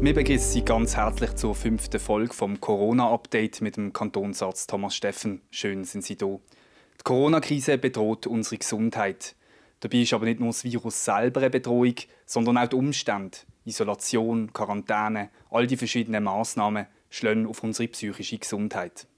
Wir begrüßen Sie ganz herzlich zur fünften Folge vom Corona-Update mit dem Kantonsarzt Thomas Steffen. Schön sind Sie da. Die Corona-Krise bedroht unsere Gesundheit. Dabei ist aber nicht nur das Virus selber eine Bedrohung, sondern auch die Umstände, Isolation, Quarantäne, all die verschiedenen Maßnahmen schlönen auf unsere psychische Gesundheit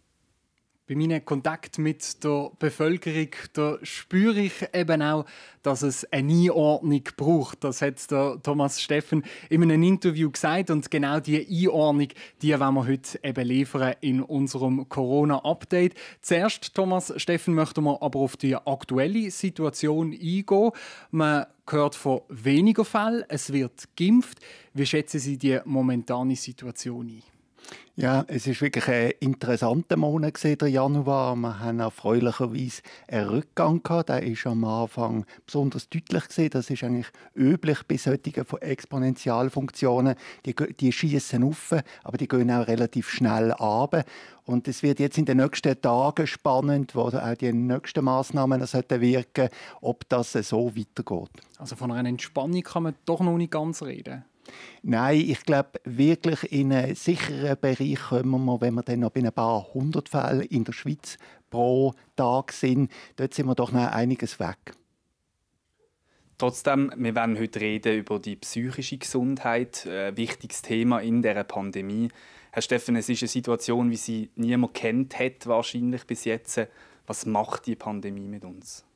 bei meinem Kontakt mit der Bevölkerung, da spüre ich eben auch, dass es eine Einordnung braucht. Das hat der Thomas Steffen in einem Interview gesagt und genau diese Einordnung, die wollen wir heute eben liefern in unserem Corona-Update. Zuerst, Thomas Steffen, möchten wir aber auf die aktuelle Situation eingehen. Man hört von weniger Fällen, es wird geimpft. Wie schätzen Sie die momentane Situation ein? Ja, es ist wirklich ein interessanter Monat der Januar. Wir haben erfreulicherweise einen Rückgang gehabt. Der ist am Anfang besonders deutlich gewesen. Das ist eigentlich üblich bei solchen Exponentialfunktionen. Die, die schießen auf, aber die gehen auch relativ schnell ab. Und es wird jetzt in den nächsten Tagen spannend, wo auch die nächsten Maßnahmen sollten wirken, ob das so weitergeht. Also von einer Entspannung kann man doch noch nicht ganz reden. Nein, ich glaube, wirklich in einen sicheren Bereich kommen wir, wenn wir dann noch bei ein paar hundert Fällen in der Schweiz pro Tag sind. Dort sind wir doch noch einiges weg. Trotzdem, wir werden heute reden über die psychische Gesundheit, ein äh, wichtiges Thema in der Pandemie. Herr Steffen, es ist eine Situation, wie sie niemand kennt hat wahrscheinlich bis jetzt. Was macht die Pandemie mit uns?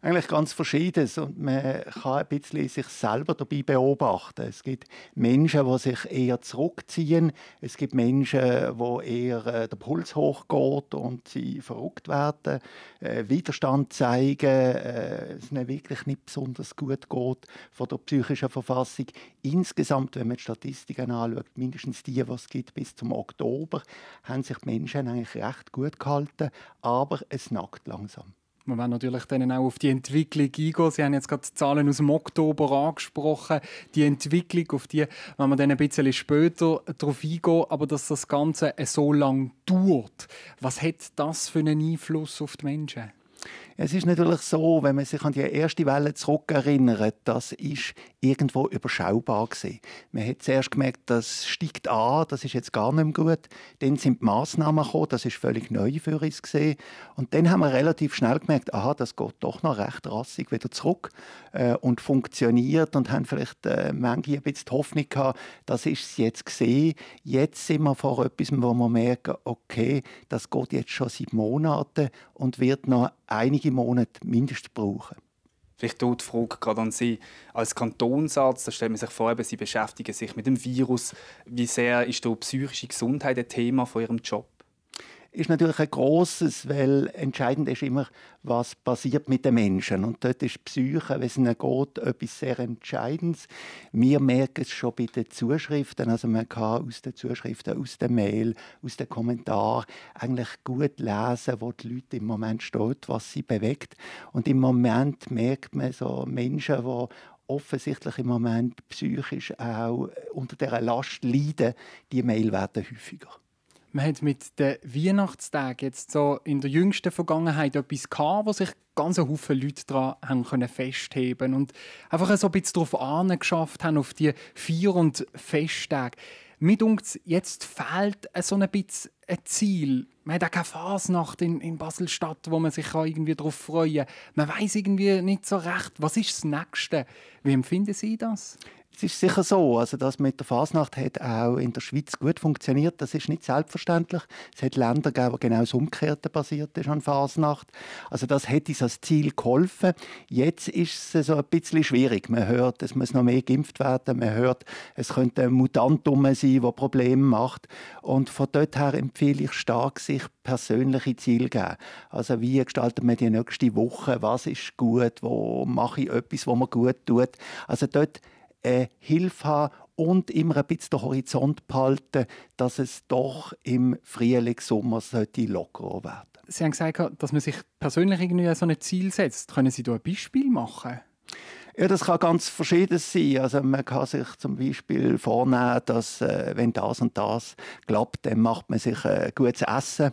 eigentlich ganz Verschiedenes und man kann ein bisschen sich selber dabei beobachten. Es gibt Menschen, die sich eher zurückziehen, es gibt Menschen, wo eher äh, der Puls hochgeht und sie verrückt werden, äh, Widerstand zeigen, äh, es ihnen wirklich nicht besonders gut geht von der psychischen Verfassung. Insgesamt, wenn man die Statistiken anschaut, mindestens die, was es gibt bis zum Oktober, haben sich die Menschen eigentlich recht gut gehalten, aber es nackt langsam. Man will natürlich dann auch auf die Entwicklung eingehen. Sie haben jetzt gerade die Zahlen aus dem Oktober angesprochen. Die Entwicklung, auf die wenn man dann ein bisschen später darauf eingehen. Aber dass das Ganze so lange dauert, was hat das für einen Einfluss auf die Menschen? Es ist natürlich so, wenn man sich an die erste Welle zurückerinnert, das ist irgendwo überschaubar gewesen. Man hat zuerst gemerkt, das steigt an, das ist jetzt gar nicht mehr gut. Dann sind die Massnahmen gekommen, das ist völlig neu für uns gewesen. Und dann haben wir relativ schnell gemerkt, aha, das geht doch noch recht rassig wieder zurück äh, und funktioniert und haben vielleicht äh, manche ein bisschen die Hoffnung gehabt, das ist es jetzt gesehen. Jetzt sind wir vor etwas, wo wir merken, okay, das geht jetzt schon seit Monaten und wird noch einige im Monat mindestens brauchen. Vielleicht hier die Frage gerade an Sie als Kantonsarzt. Da stellt man sich vor, Sie beschäftigen sich mit dem Virus. Wie sehr ist die psychische Gesundheit ein Thema von Ihrem Job? ist natürlich ein großes, weil entscheidend ist immer, was passiert mit den Menschen. Und dort ist Psyche, wenn es ihnen geht, etwas sehr Entscheidendes. Wir merken es schon bei den Zuschriften. Also man kann aus den Zuschriften, aus der Mail, aus den Kommentaren eigentlich gut lesen, wo die Leute im Moment stehen, was sie bewegt. Und im Moment merkt man so Menschen, die offensichtlich im Moment psychisch auch unter dieser Last leiden, die Mail werden häufiger man hat mit den Weihnachtstagen jetzt so in der jüngsten Vergangenheit etwas gehabt, wo sich ganz viele Leute daran können festheben und einfach so ein bisschen darauf angeschafft haben, auf die Vier- und Festtage. Mir dunkt jetzt fehlt so ein bisschen ein Ziel. Man hat auch keine Fasnacht in, in Basel-Stadt, wo man sich irgendwie darauf freuen kann. Man weiß irgendwie nicht so recht, was ist das Nächste. Wie empfinden Sie das? Es ist sicher so, also das mit der Fasnacht hat auch in der Schweiz gut funktioniert. Das ist nicht selbstverständlich. Es hat Länder gegeben, wo genau das Umgekehrte passiert ist an Fasnacht. Also das hat uns als Ziel geholfen. Jetzt ist es äh, so ein bisschen schwierig. Man hört, es muss noch mehr geimpft werden. Man hört, es könnte ein Mutantum sein, der Probleme macht. Und von dort her empfinde vielleicht stark sich persönliche Ziele geben. Also wie gestaltet man die nächste Woche? Was ist gut? Wo mache ich etwas, wo man gut tut? Also dort eine äh, Hilfe haben und immer ein bisschen den Horizont behalten, dass es doch im Frühling, Sommer sollte lockerer werden. Sie haben gesagt, dass man sich persönlich irgendwie so ein Ziel setzt. Können Sie da ein Beispiel machen? Ja, das kann ganz verschieden sein. Also man kann sich zum Beispiel vornehmen, dass äh, wenn das und das klappt, dann macht man sich äh, gutes Essen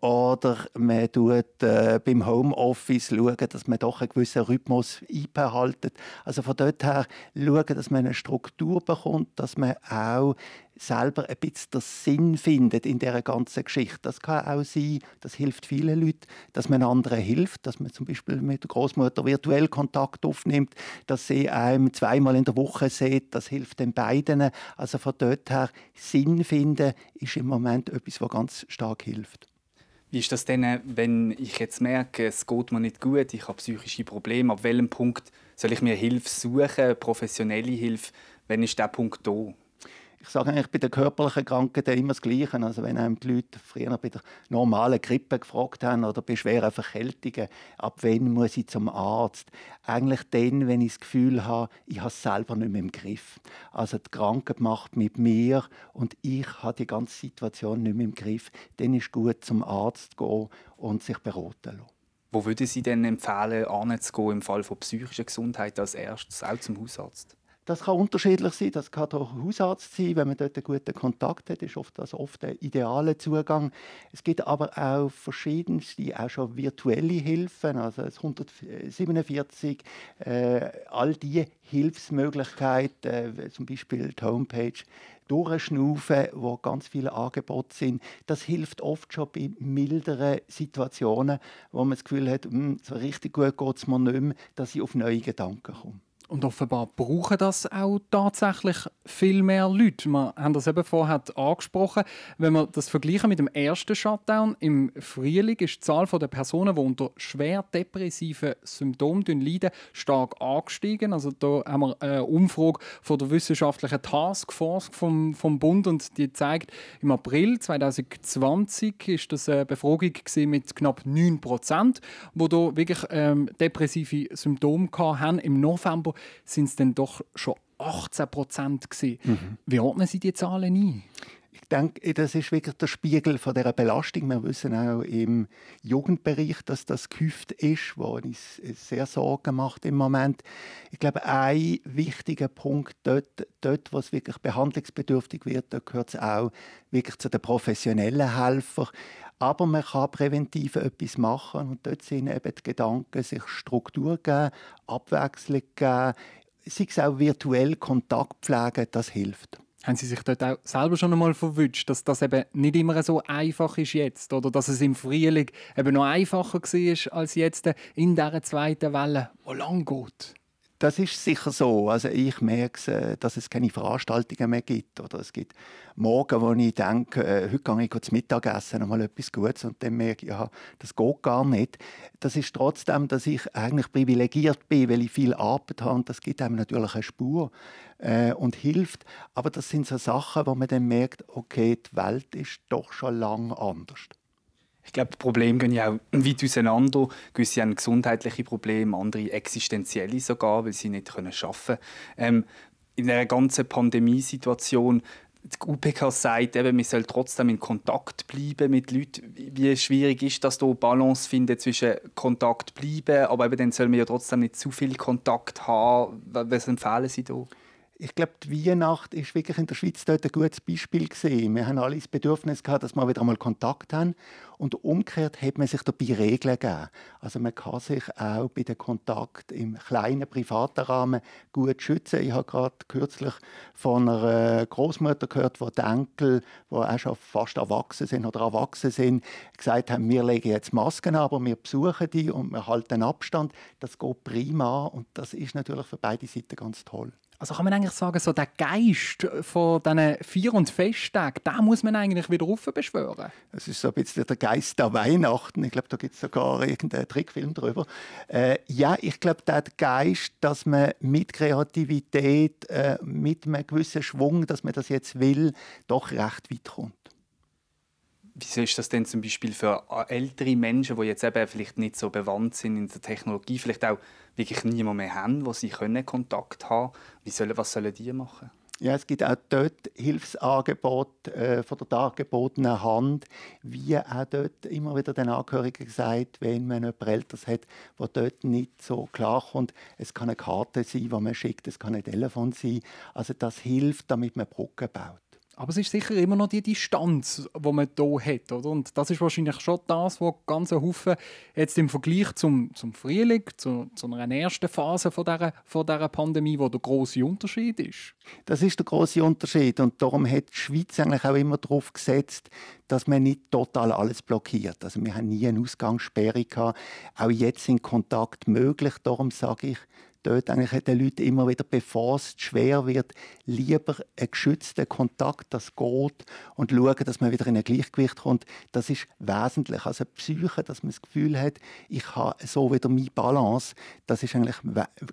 oder man tut äh, beim Homeoffice, schauen, dass man doch einen gewissen Rhythmus einbehaltet. Also von dort her schauen, dass man eine Struktur bekommt, dass man auch selber ein bisschen den Sinn findet in der ganzen Geschichte. Das kann auch sein, das hilft vielen Leuten, dass man anderen hilft, dass man zum Beispiel mit der Großmutter virtuell Kontakt aufnimmt, dass sie einem zweimal in der Woche sieht, das hilft den beiden. Also von dort her Sinn finden ist im Moment etwas, was ganz stark hilft. Wie ist das denn, wenn ich jetzt merke, es geht mir nicht gut, ich habe psychische Probleme, ab welchem Punkt soll ich mir Hilfe suchen, professionelle Hilfe, Wann ist der Punkt da? ich sage eigentlich bei den körperlichen Krankheiten immer das Gleiche. Also wenn einem die Leute früher bei der normalen Grippe gefragt haben oder bei schweren Verkältungen, ab wann muss ich zum Arzt? Eigentlich dann, wenn ich das Gefühl habe, ich habe es selber nicht mehr im Griff. Also die Krankheit macht mit mir und ich habe die ganze Situation nicht mehr im Griff. Dann ist es gut, zum Arzt zu gehen und sich beraten lassen. Wo würden Sie denn empfehlen, anzugehen im Fall von psychischer Gesundheit als erstes, auch zum Hausarzt? Das kann unterschiedlich sein. Das kann auch Hausarzt sein, wenn man dort einen guten Kontakt hat, ist oft das also oft der ideale Zugang. Es gibt aber auch verschiedenste, auch schon virtuelle Hilfen, also 147, äh, all diese Hilfsmöglichkeiten, äh, zum Beispiel die Homepage durchschnaufen, wo ganz viele Angebote sind. Das hilft oft schon bei milderen Situationen, wo man das Gefühl hat, mh, hm, so richtig gut geht es mir nicht mehr, dass ich auf neue Gedanken komme. Und offenbar brauchen das auch tatsächlich viel mehr Leute. Wir haben das eben vorher angesprochen. Wenn wir das vergleichen mit dem ersten Shutdown im Frühling, ist die Zahl der Personen, die unter schwer depressiven Symptomen leiden, stark angestiegen. Also da haben wir eine Umfrage von der wissenschaftlichen Taskforce vom, vom Bund und die zeigt, im April 2020 ist das eine Befragung mit knapp 9 Prozent, die wirklich ähm, depressive Symptome hatten. Im November sind es dann doch schon 18 Prozent Mhm. Wie ordnen Sie die Zahlen ein? Ich denke, das ist wirklich der Spiegel von dieser Belastung. Wir wissen auch im Jugendbereich, dass das gehäuft ist, wo uns sehr Sorgen macht im Moment. Ich glaube, ein wichtiger Punkt dort, dort es wirklich behandlungsbedürftig wird, da gehört es auch wirklich zu den professionellen Helfern. Aber man kann präventiv etwas machen und dort sind eben die Gedanken, sich Struktur geben, Abwechslung geben, sei es auch virtuell Kontakt pflegen, das hilft. Haben Sie sich dort auch selber schon einmal verwünscht, dass das eben nicht immer so einfach ist jetzt oder dass es im Frühling eben noch einfacher war als jetzt in dieser zweiten Welle, die lang geht? Das ist sicher so. Also ich merke, äh, dass es keine Veranstaltungen mehr gibt. Oder es gibt Morgen, wo ich denke, äh, heute gehe ich zum Mittagessen noch mal etwas Gutes und dann merke ich, ja, das geht gar nicht. Das ist trotzdem, dass ich eigentlich privilegiert bin, weil ich viel Arbeit habe und das gibt einem natürlich eine Spur äh, und hilft. Aber das sind so Sachen, wo man dann merkt, okay, die Welt ist doch schon lange anders. Ich glaube, die Probleme gehen ja auch weit auseinander. Gewisse haben gesundheitliche Probleme, andere existenzielle sogar, weil sie nicht arbeiten können. Ähm, in einer ganzen Pandemiesituation die UPK sagt, eben, man soll trotzdem in Kontakt bleiben mit Leuten. Wie schwierig ist das, hier Balance zu finden zwischen Kontakt bleiben, aber eben dann soll man ja trotzdem nicht zu viel Kontakt haben. Was empfehlen Sie hier? ich glaube, die Weihnacht ist wirklich in der Schweiz dort ein gutes Beispiel gewesen. Wir haben alle das Bedürfnis gehabt, dass wir wieder einmal Kontakt haben. Und umgekehrt hat man sich dabei Regeln gegeben. Also man kann sich auch bei dem Kontakt im kleinen privaten Rahmen gut schützen. Ich habe gerade kürzlich von einer Großmutter gehört, wo die Enkel, die auch schon fast erwachsen sind oder erwachsen sind, gesagt haben, wir legen jetzt Masken an, aber wir besuchen die und wir halten Abstand. Das geht prima und das ist natürlich für beide Seiten ganz toll. Also kann man eigentlich sagen, so der Geist von diesen Vier- und Festtagen, da muss man eigentlich wieder beschwören. Es ist so ein bisschen der Geist der Weihnachten. Ich glaube, da gibt es sogar irgendeinen Trickfilm drüber. Äh, ja, ich glaube, der Geist, dass man mit Kreativität, äh, mit einem gewissen Schwung, dass man das jetzt will, doch recht weit kommt ist das denn zum Beispiel für äh, ältere Menschen, die jetzt eben vielleicht nicht so bewandt sind in der Technologie, vielleicht auch wirklich niemanden mehr haben, wo sie können Kontakt haben Wie sollen, Was sollen die machen? Ja, es gibt auch dort Hilfsangebote äh, von der dargebotenen Hand, wie auch dort immer wieder den Angehörigen gesagt, wenn man jemanden Eltern hat, der dort nicht so klarkommt. Es kann eine Karte sein, die man schickt, es kann ein Telefon sein. Also das hilft, damit man Brücken baut. Aber es ist sicher immer noch die Distanz, die man hier hat. Oder? Und das ist wahrscheinlich schon das, was ganz Haufen jetzt im Vergleich zum, zum Frühling, zu, zu einer ersten Phase von dieser, von dieser Pandemie, wo der große Unterschied ist. Das ist der große Unterschied. Und darum hat die Schweiz eigentlich auch immer darauf gesetzt, dass man nicht total alles blockiert. Also wir haben nie eine Ausgangssperre gehabt. Auch jetzt sind Kontakt möglich. Darum sage ich, dort eigentlich den Leuten immer wieder, bevor es schwer wird, lieber einen geschützten Kontakt, das geht, und schauen, dass man wieder in ein Gleichgewicht kommt. Das ist wesentlich. Also Psyche, dass man das Gefühl hat, ich habe so wieder meine Balance, das ist eigentlich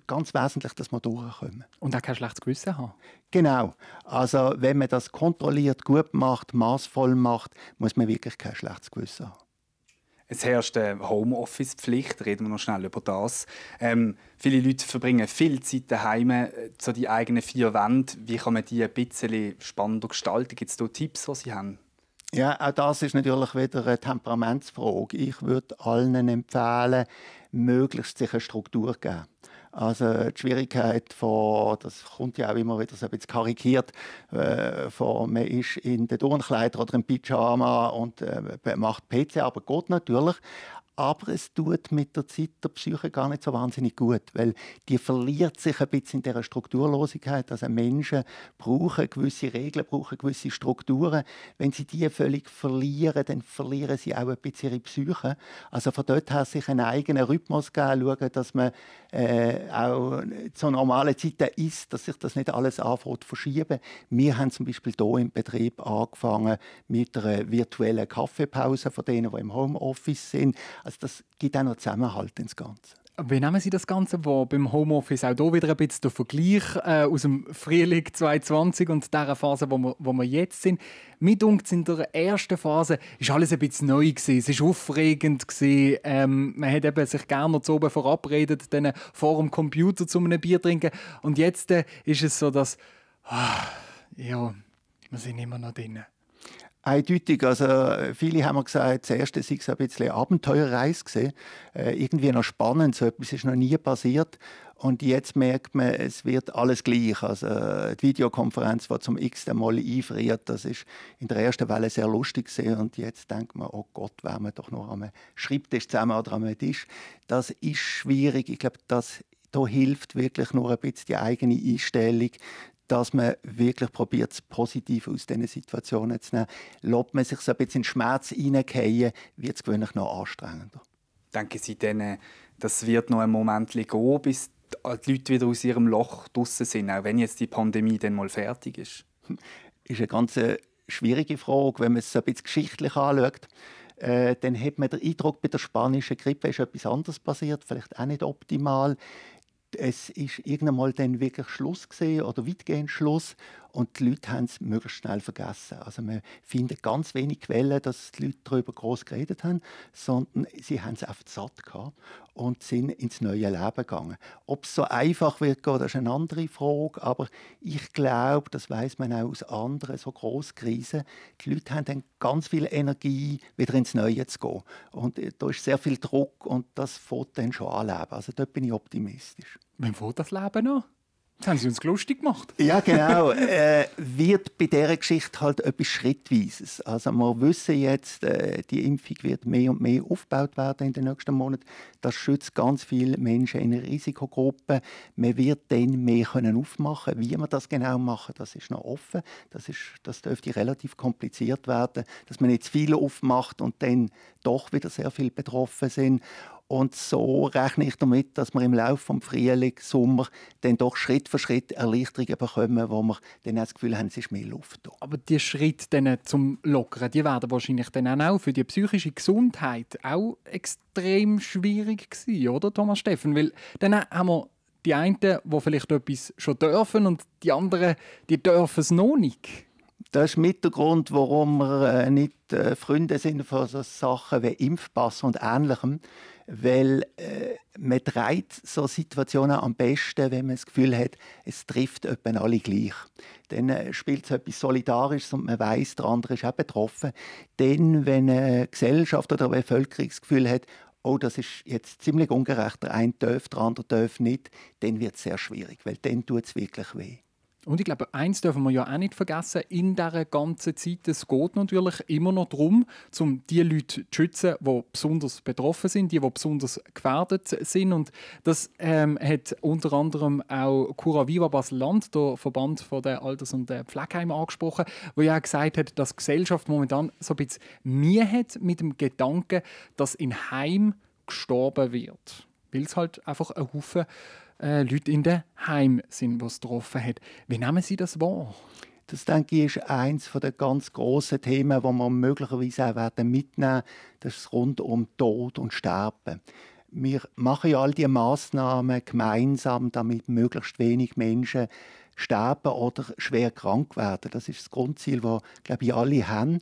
ganz wesentlich, dass wir durchkommen. Und auch kein schlechtes Gewissen haben. Genau. Also wenn man das kontrolliert, gut macht, maßvoll macht, muss man wirklich kein schlechtes Gewissen haben. Es herrscht eine äh, Homeoffice-Pflicht, reden wir noch schnell über das. Ähm, viele Leute verbringen viel Zeit daheim, zu äh, die eigenen vier Wände. Wie kann man die ein bisschen spannender gestalten? Gibt es da Tipps, die Sie haben? Ja, auch das ist natürlich wieder eine Temperamentsfrage. Ich würde allen empfehlen, möglichst sich eine Struktur zu geben. Also die Schwierigkeit von, das kommt ja auch immer wieder so ein bisschen karikiert, äh, von man ist in der Turnkleider oder im Pyjama und äh, macht PC, aber geht natürlich. Aber es tut mit der Zeit der Psyche gar nicht so wahnsinnig gut, weil die verliert sich ein bisschen in dieser Strukturlosigkeit. Also Menschen brauchen gewisse Regeln, brauchen gewisse Strukturen. Wenn sie die völlig verlieren, dann verlieren sie auch ein bisschen ihre Psyche. Also von dort her sich einen eigenen Rhythmus geben, schauen, dass man äh, auch zu normalen Zeiten isst, dass sich das nicht alles anfängt verschieben. Wir haben zum Beispiel hier im Betrieb angefangen mit einer virtuellen Kaffeepause von denen, die im Homeoffice sind. Also das gibt auch noch Zusammenhalt ins Ganze. Wie nehmen Sie das Ganze wo beim Homeoffice auch hier wieder ein bisschen der Vergleich äh, aus dem Frühling 2020 und dieser Phase, wo wir, wo wir jetzt sind? Mir dunkt in der ersten Phase war alles ein bisschen neu gewesen. Es war aufregend gewesen. Ähm, man hat eben sich gerne noch zu oben verabredet, dann vor dem Computer zu einem Bier trinken. Und jetzt äh, ist es so, dass ah, ja, wir sind immer noch drinnen eindeutig. Also äh, viele haben gesagt, das sei es ein bisschen Abenteuerreise gewesen. Äh, irgendwie noch spannend, so etwas ist noch nie passiert. Und jetzt merkt man, es wird alles gleich. Also die Videokonferenz, die zum x Mal einfriert, das ist in der ersten Welle sehr lustig gewesen. Und jetzt denkt man, oh Gott, wären wir doch noch am Schreibtisch zusammen oder am Tisch. Das ist schwierig. Ich glaube, das da hilft wirklich nur ein bisschen die eigene Einstellung, dass man wirklich probiert, das Positive aus diesen Situationen zu nehmen. Lobt man sich so ein bisschen in Schmerz hineingehen, wird es gewöhnlich noch anstrengender. Denken Sie denn, äh, das wird noch ein Moment gehen, bis die Leute wieder aus ihrem Loch draußen sind, auch wenn jetzt die Pandemie dann mal fertig ist? ist eine ganz äh, schwierige Frage, wenn man es ein bisschen geschichtlich anschaut. Äh, dann hat man den Eindruck, bei der spanischen Grippe ist etwas anderes passiert, vielleicht auch nicht optimal es ist irgendwann mal dann wirklich Schluss gesehen oder weitgehend Schluss und die Leute haben es möglichst schnell vergessen. Also man findet ganz wenig Quellen, dass die Leute darüber groß geredet haben, sondern sie haben es einfach satt gehabt und sind ins neue Leben gegangen. Ob es so einfach wird das ist eine andere Frage, aber ich glaube, das weiß man auch aus anderen so Großkrisen, die Leute haben dann ganz viel Energie, wieder ins Neue zu gehen. Und äh, da ist sehr viel Druck und das fährt dann schon an Leben. Also dort bin ich optimistisch. Wann fährt das Leben noch? Jetzt haben sie uns lustig gemacht. Ja, genau. Äh, wird bei dieser Geschichte halt etwas Schrittweises. Also wir wissen jetzt, äh, die Impfung wird mehr und mehr aufgebaut werden in den nächsten Monaten. Das schützt ganz viele Menschen in Risikogruppen. Man wird dann mehr können aufmachen Wie man das genau machen, das ist noch offen. Das, ist, das dürfte relativ kompliziert werden, dass man nicht zu viel aufmacht und dann doch wieder sehr viel betroffen sind. Und so rechne ich damit, dass wir im Laufe des Frühling, Sommer dann doch Schritt für Schritt Erleichterungen bekommen, wo wir dann das Gefühl haben, es ist mehr Luft da. Aber die Schritte äh, zum Lockern, die werden wahrscheinlich dann auch für die psychische Gesundheit auch extrem schwierig sein, oder Thomas Steffen? Weil dann haben wir die einen, die vielleicht etwas schon dürfen und die anderen, die dürfen es noch nicht. Das ist mit der Grund, warum wir äh, nicht äh, Freunde sind von so Sachen wie Impfpass und Ähnlichem. Weil äh, man dreht so Situationen am besten, wenn man das Gefühl hat, es trifft jemanden alle gleich. Dann äh, spielt es etwas Solidarisches und man weiß, der andere ist auch betroffen. Dann, wenn eine Gesellschaft oder eine Bevölkerung das Gefühl hat, oh, das ist jetzt ziemlich ungerecht, der eine darf, der andere darf nicht, dann wird es sehr schwierig, weil dann tut es wirklich weh. Und ich glaube, eins dürfen wir ja auch nicht vergessen, in dieser ganzen Zeit, es geht natürlich immer noch darum, um die Leute zu schützen, die besonders betroffen sind, die, die besonders gefährdet sind. Und das ähm, hat unter anderem auch Cura Viva Basel-Land, der Verband von der Alters- und der angesprochen, wo ja gesagt hat, dass die Gesellschaft momentan so ein bisschen Mühe hat mit dem Gedanken, dass in Heim gestorben wird. Weil es halt einfach ein Haufen äh, Leute in den Heim sind, die es getroffen hat. Wie nehmen Sie das wahr? Das denke ich, ist eines der ganz grossen Themen, die wir möglicherweise auch mitnehmen werden. Das ist rund um Tod und Sterben. Wir machen ja all diese Massnahmen gemeinsam, damit möglichst wenig Menschen sterben oder schwer krank werden. Das ist das Grundziel, das, glaube ich, alle haben.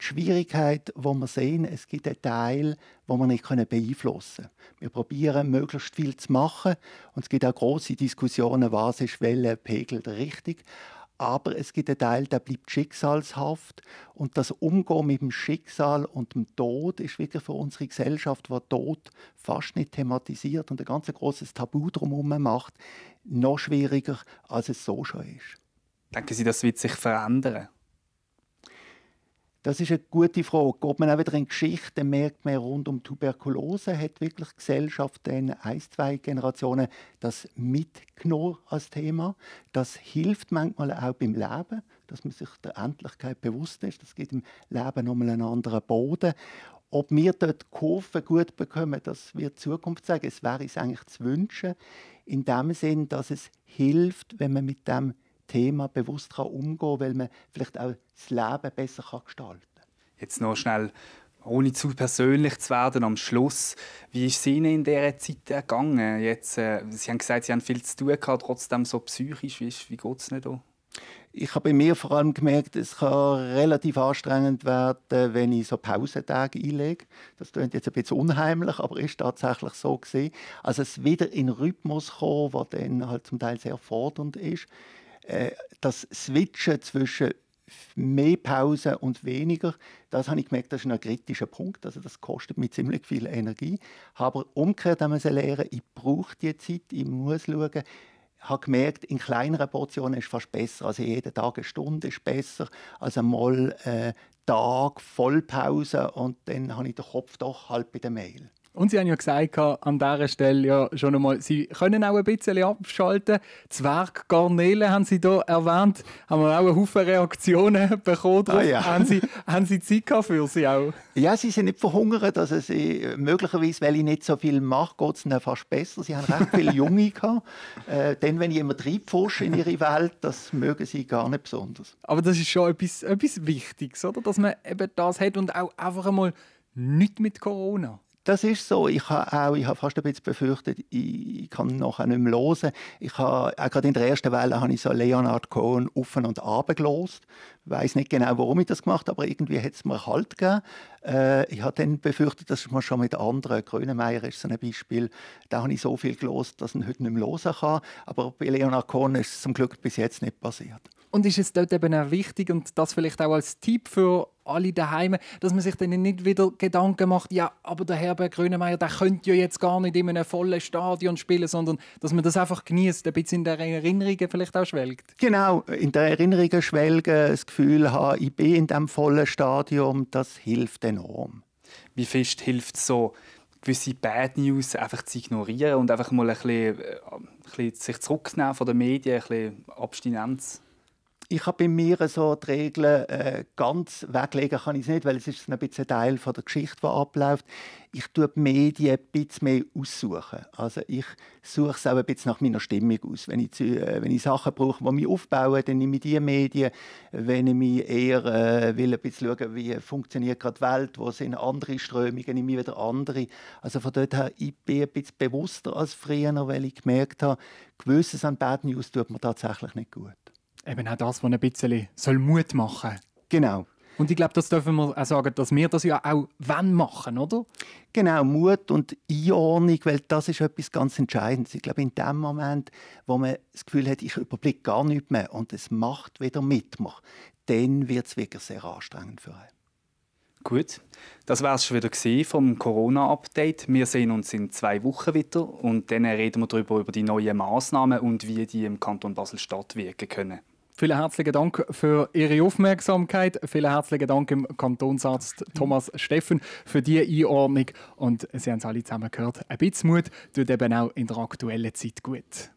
Die Schwierigkeit, wo wir sehen, es gibt einen Teil, wo wir nicht beeinflussen können. Wir probieren, möglichst viel zu machen. Und es gibt auch große Diskussionen, was ist Welle, Pegel, richtig. Aber es gibt einen Teil, der bleibt schicksalshaft. Und das Umgehen mit dem Schicksal und dem Tod ist wirklich für unsere Gesellschaft, die Tod fast nicht thematisiert und ein ganz großes Tabu drumherum macht, noch schwieriger, als es so schon ist. Denken Sie, das wird sich verändern? Das ist eine gute Frage. Ob man auch wieder in Geschichten merkt man rund um Tuberkulose hat wirklich Gesellschaften in ein, zwei Generationen das mitgenommen als Thema. Das hilft manchmal auch beim Leben, dass man sich der Endlichkeit bewusst ist. Das gibt im Leben nochmal einen anderen Boden. Ob wir dort Kurven gut bekommen, das wird die Zukunft sagen. Es wäre es eigentlich zu wünschen, in dem Sinn, dass es hilft, wenn man mit dem Thema bewusst kann umgehen kann, weil man vielleicht auch das Leben besser kann gestalten kann. Jetzt noch schnell, ohne zu persönlich zu werden, am Schluss. Wie ist es Ihnen in dieser Zeit gegangen? Jetzt, äh, Sie haben gesagt, Sie haben viel zu tun gehabt, trotzdem so psychisch. Wie, wie geht es Ihnen da? Ich habe bei mir vor allem gemerkt, es kann relativ anstrengend werden, wenn ich so Pausentage einlege. Das klingt jetzt ein bisschen unheimlich, aber ist tatsächlich so gewesen. Also es wieder in einen Rhythmus kommen, der dann halt zum Teil sehr fordernd ist. Äh, das Switchen zwischen mehr Pause und weniger, das habe ich gemerkt, das ist ein kritischer Punkt. Also das kostet mich ziemlich viel Energie. Aber umgekehrt haben wir lernen, ich brauche die Zeit, ich muss schauen. Ich habe gemerkt, in kleineren Portionen ist es fast besser. Also jeden Tag eine Stunde ist besser als einmal äh, Tag Vollpause und dann habe ich den Kopf doch halb bei der Mail. Und sie haben ja gesagt, an dieser Stelle ja schon einmal, sie können auch ein bisschen abschalten. Zwerggarnelen haben sie hier erwähnt. Haben wir auch einen Haufen Reaktionen bekommen. Ah, ja. haben, sie, haben sie Zeit für sie auch? Ja, sie sind nicht verhungert. Also sie, möglicherweise, weil ich nicht so viel mache, geht es ihnen fast besser. Sie haben recht viele Junge gehabt. Äh, denn wenn jemand reinpfuscht in ihre Welt, das mögen sie gar nicht besonders. Aber das ist schon etwas, etwas Wichtiges, oder? dass man eben das hat und auch einfach einmal nicht mit Corona. Das ist so. Ich habe auch, ich habe fast ein bisschen befürchtet, ich kann noch nicht mehr hören. Ich habe, auch gerade in der ersten Welle habe ich so Leonard Cohen offen und abend weiß nicht genau, warum ich das gemacht habe, aber irgendwie hat es mir Halt gegeben. Äh, ich habe dann befürchtet, dass man schon mit anderen, Grönemeyer ist so ein Beispiel, da habe ich so viel gelost, dass ich heute nicht mehr hören kann. Aber bei Leonard Cohen ist es zum Glück bis jetzt nicht passiert. Und ist es dort eben auch wichtig, und das vielleicht auch als Tipp für alle daheim, dass man sich dann nicht wieder Gedanken macht, ja, aber der Herbert Grönemeyer, der könnte ja jetzt gar nicht in einem vollen Stadion spielen, sondern dass man das einfach genießt, ein bisschen in der Erinnerungen vielleicht auch schwelgt. Genau, in der Erinnerungen schwelgen, das Gefühl Gefühl habe, ich bin in diesem vollen Stadium, das hilft enorm. Wie fest hilft es so, gewisse Bad News einfach zu ignorieren und einfach mal ein bisschen, äh, ein bisschen sich zurückzunehmen von den Medien, ein bisschen Abstinenz? ich habe bei mir so die Regeln äh, ganz weglegen kann ich es nicht, weil es ist ein bisschen Teil von der Geschichte, die abläuft. Ich tue die Medien ein bisschen mehr aussuchen. Also ich suche es auch ein bisschen nach meiner Stimmung aus. Wenn ich, äh, wenn ich Sachen brauche, die mich aufbauen, dann nehme ich die Medien. Wenn ich mich eher äh, will ein bisschen schauen, wie funktioniert gerade die Welt, wo sind andere Strömungen, nehme ich wieder andere. Also von dort her, ich bin ein bisschen bewusster als früher, weil ich gemerkt habe, gewisses an Bad News tut mir tatsächlich nicht gut eben auch das, was ein bisschen soll Mut machen soll. Genau. Und ich glaube, das dürfen wir auch sagen, dass wir das ja auch wann machen, oder? Genau, Mut und Einordnung, weil das ist etwas ganz Entscheidendes. Ich glaube, in dem Moment, wo man das Gefühl hat, ich überblicke gar nichts mehr und es macht wieder mit dann wird es wirklich sehr anstrengend für einen. Gut, das war es schon wieder vom Corona-Update. Wir sehen uns in zwei Wochen wieder und dann reden wir darüber, über die neuen Maßnahmen und wie die im Kanton Basel-Stadt wirken können. Vielen herzlichen Dank für Ihre Aufmerksamkeit. Vielen herzlichen Dank im Kantonsarzt Thomas Steffen für diese Einordnung. Und Sie haben es alle zusammen gehört, ein bisschen Mut tut eben auch in der aktuellen Zeit gut.